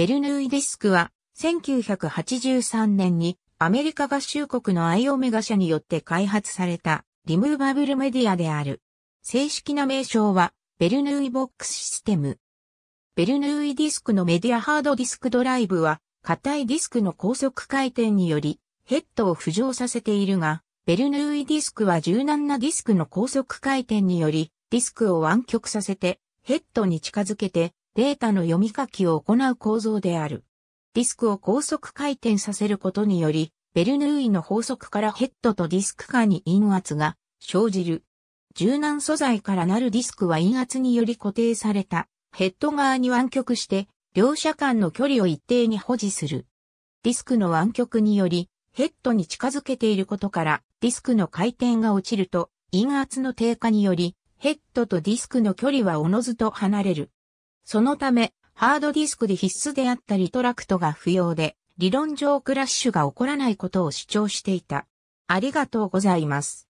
ベルヌーイディスクは、1983年にアメリカ合衆国のアイオメガ社によって開発されたリムーバブルメディアである。正式な名称は、ベルヌーイボックスシステム。ベルヌーイディスクのメディアハードディスクドライブは、硬いディスクの高速回転により、ヘッドを浮上させているが、ベルヌーイディスクは柔軟なディスクの高速回転により、ディスクを湾曲させて、ヘッドに近づけて、データの読み書きを行う構造である。ディスクを高速回転させることにより、ベルヌーイの法則からヘッドとディスク間に陰圧が生じる。柔軟素材からなるディスクは陰圧により固定されたヘッド側に湾曲して両者間の距離を一定に保持する。ディスクの湾曲によりヘッドに近づけていることからディスクの回転が落ちると陰圧の低下によりヘッドとディスクの距離はおのずと離れる。そのため、ハードディスクで必須であったリトラクトが不要で、理論上クラッシュが起こらないことを主張していた。ありがとうございます。